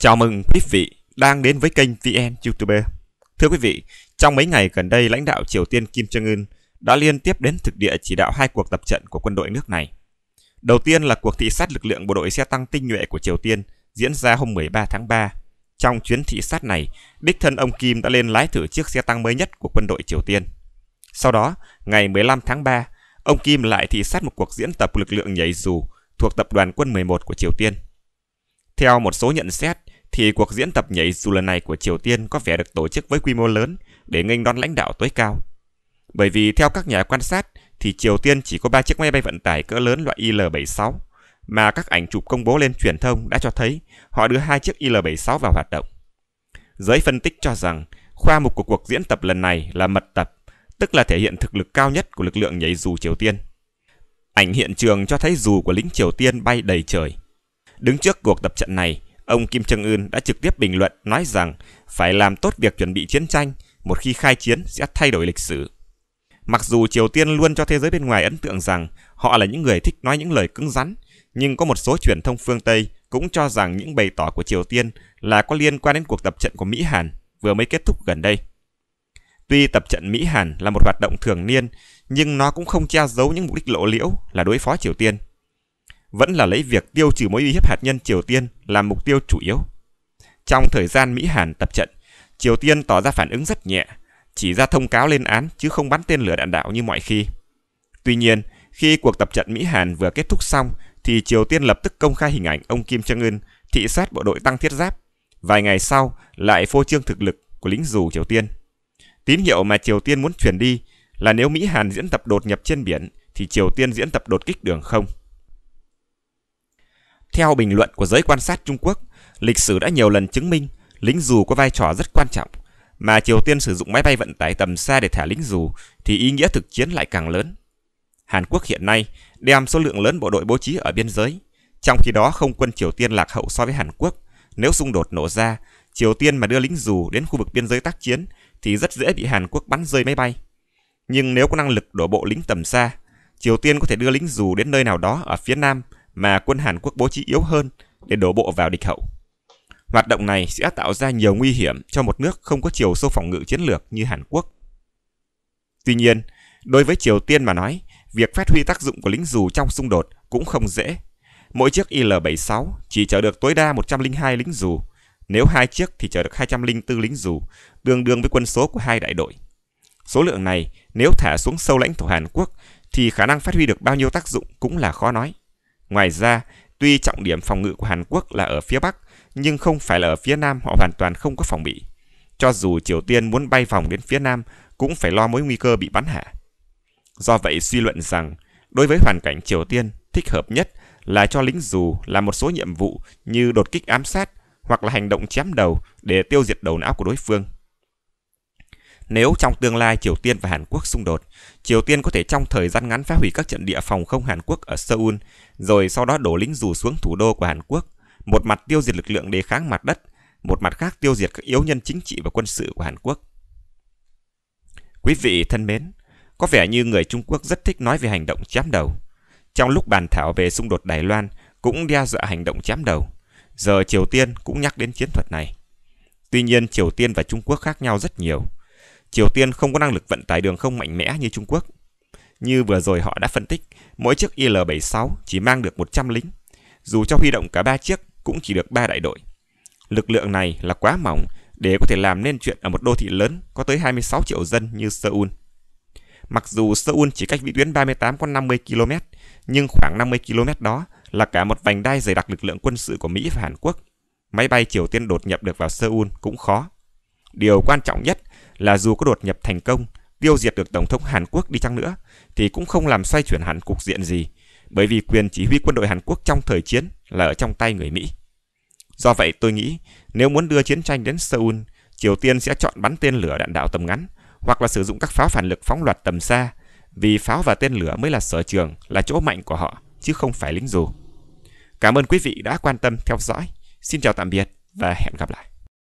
Chào mừng quý vị đang đến với kênh VN YouTuber. Thưa quý vị, trong mấy ngày gần đây lãnh đạo Triều Tiên Kim Jong-un đã liên tiếp đến thực địa chỉ đạo hai cuộc tập trận của quân đội nước này. Đầu tiên là cuộc thị sát lực lượng bộ đội xe tăng tinh nhuệ của Triều Tiên diễn ra hôm 13 tháng 3. Trong chuyến thị sát này, đích thân ông Kim đã lên lái thử chiếc xe tăng mới nhất của quân đội Triều Tiên. Sau đó, ngày 15 tháng 3, ông Kim lại thị sát một cuộc diễn tập lực lượng nhảy dù thuộc tập đoàn quân 11 của Triều Tiên. Theo một số nhận xét, thì cuộc diễn tập nhảy dù lần này của Triều Tiên có vẻ được tổ chức với quy mô lớn để nghênh đón lãnh đạo tối cao. Bởi vì theo các nhà quan sát thì Triều Tiên chỉ có 3 chiếc máy bay vận tải cỡ lớn loại IL-76 mà các ảnh chụp công bố lên truyền thông đã cho thấy họ đưa hai chiếc IL-76 vào hoạt động. Giới phân tích cho rằng khoa mục của cuộc diễn tập lần này là mật tập, tức là thể hiện thực lực cao nhất của lực lượng nhảy dù Triều Tiên. Ảnh hiện trường cho thấy dù của lính Triều Tiên bay đầy trời. Đứng trước cuộc tập trận này, Ông Kim Trân Ưn đã trực tiếp bình luận nói rằng phải làm tốt việc chuẩn bị chiến tranh, một khi khai chiến sẽ thay đổi lịch sử. Mặc dù Triều Tiên luôn cho thế giới bên ngoài ấn tượng rằng họ là những người thích nói những lời cứng rắn, nhưng có một số truyền thông phương Tây cũng cho rằng những bày tỏ của Triều Tiên là có liên quan đến cuộc tập trận của Mỹ-Hàn vừa mới kết thúc gần đây. Tuy tập trận Mỹ-Hàn là một hoạt động thường niên, nhưng nó cũng không che giấu những mục đích lộ liễu là đối phó Triều Tiên vẫn là lấy việc tiêu trừ mối uy hiếp hạt nhân Triều Tiên làm mục tiêu chủ yếu. Trong thời gian Mỹ-Hàn tập trận, Triều Tiên tỏ ra phản ứng rất nhẹ, chỉ ra thông cáo lên án chứ không bắn tên lửa đạn đạo như mọi khi. Tuy nhiên, khi cuộc tập trận Mỹ-Hàn vừa kết thúc xong thì Triều Tiên lập tức công khai hình ảnh ông Kim Jong-un thị sát bộ đội tăng thiết giáp. Vài ngày sau lại phô trương thực lực của lính dù Triều Tiên. Tín hiệu mà Triều Tiên muốn truyền đi là nếu Mỹ-Hàn diễn tập đột nhập trên biển thì Triều Tiên diễn tập đột kích đường không. Theo bình luận của giới quan sát Trung Quốc, lịch sử đã nhiều lần chứng minh lính dù có vai trò rất quan trọng, mà Triều Tiên sử dụng máy bay vận tải tầm xa để thả lính dù thì ý nghĩa thực chiến lại càng lớn. Hàn Quốc hiện nay đem số lượng lớn bộ đội bố trí ở biên giới, trong khi đó không quân Triều Tiên lạc hậu so với Hàn Quốc. Nếu xung đột nổ ra, Triều Tiên mà đưa lính dù đến khu vực biên giới tác chiến thì rất dễ bị Hàn Quốc bắn rơi máy bay. Nhưng nếu có năng lực đổ bộ lính tầm xa, Triều Tiên có thể đưa lính dù đến nơi nào đó ở phía Nam mà quân Hàn Quốc bố trí yếu hơn để đổ bộ vào địch hậu. Hoạt động này sẽ tạo ra nhiều nguy hiểm cho một nước không có chiều sâu phòng ngự chiến lược như Hàn Quốc. Tuy nhiên, đối với Triều Tiên mà nói, việc phát huy tác dụng của lính dù trong xung đột cũng không dễ. Mỗi chiếc IL-76 chỉ chở được tối đa 102 lính dù, nếu hai chiếc thì chở được 204 lính dù, tương đương với quân số của hai đại đội. Số lượng này nếu thả xuống sâu lãnh thổ Hàn Quốc thì khả năng phát huy được bao nhiêu tác dụng cũng là khó nói. Ngoài ra, tuy trọng điểm phòng ngự của Hàn Quốc là ở phía Bắc, nhưng không phải là ở phía Nam họ hoàn toàn không có phòng bị. Cho dù Triều Tiên muốn bay vòng đến phía Nam, cũng phải lo mối nguy cơ bị bắn hạ. Do vậy suy luận rằng, đối với hoàn cảnh Triều Tiên, thích hợp nhất là cho lính dù làm một số nhiệm vụ như đột kích ám sát hoặc là hành động chém đầu để tiêu diệt đầu não của đối phương. Nếu trong tương lai Triều Tiên và Hàn Quốc xung đột, Triều Tiên có thể trong thời gian ngắn phá hủy các trận địa phòng không Hàn Quốc ở Seoul, rồi sau đó đổ lính dù xuống thủ đô của Hàn Quốc, một mặt tiêu diệt lực lượng đề kháng mặt đất, một mặt khác tiêu diệt các yếu nhân chính trị và quân sự của Hàn Quốc. Quý vị thân mến, có vẻ như người Trung Quốc rất thích nói về hành động chém đầu. Trong lúc bàn thảo về xung đột Đài Loan cũng đe dọa hành động chém đầu. Giờ Triều Tiên cũng nhắc đến chiến thuật này. Tuy nhiên Triều Tiên và Trung Quốc khác nhau rất nhiều – Triều Tiên không có năng lực vận tải đường không mạnh mẽ như Trung Quốc. Như vừa rồi họ đã phân tích, mỗi chiếc IL-76 chỉ mang được 100 lính. Dù cho huy động cả ba chiếc cũng chỉ được ba đại đội. Lực lượng này là quá mỏng để có thể làm nên chuyện ở một đô thị lớn có tới 26 triệu dân như Seoul. Mặc dù Seoul chỉ cách vị tuyến 38 có 50 km, nhưng khoảng 50 km đó là cả một vành đai dày đặc lực lượng quân sự của Mỹ và Hàn Quốc. Máy bay Triều Tiên đột nhập được vào Seoul cũng khó. Điều quan trọng nhất là dù có đột nhập thành công, tiêu diệt được Tổng thống Hàn Quốc đi chăng nữa, thì cũng không làm xoay chuyển hẳn cục diện gì, bởi vì quyền chỉ huy quân đội Hàn Quốc trong thời chiến là ở trong tay người Mỹ. Do vậy tôi nghĩ, nếu muốn đưa chiến tranh đến Seoul, Triều Tiên sẽ chọn bắn tên lửa đạn đạo tầm ngắn, hoặc là sử dụng các pháo phản lực phóng loạt tầm xa, vì pháo và tên lửa mới là sở trường, là chỗ mạnh của họ, chứ không phải lính dù. Cảm ơn quý vị đã quan tâm theo dõi. Xin chào tạm biệt và hẹn gặp lại.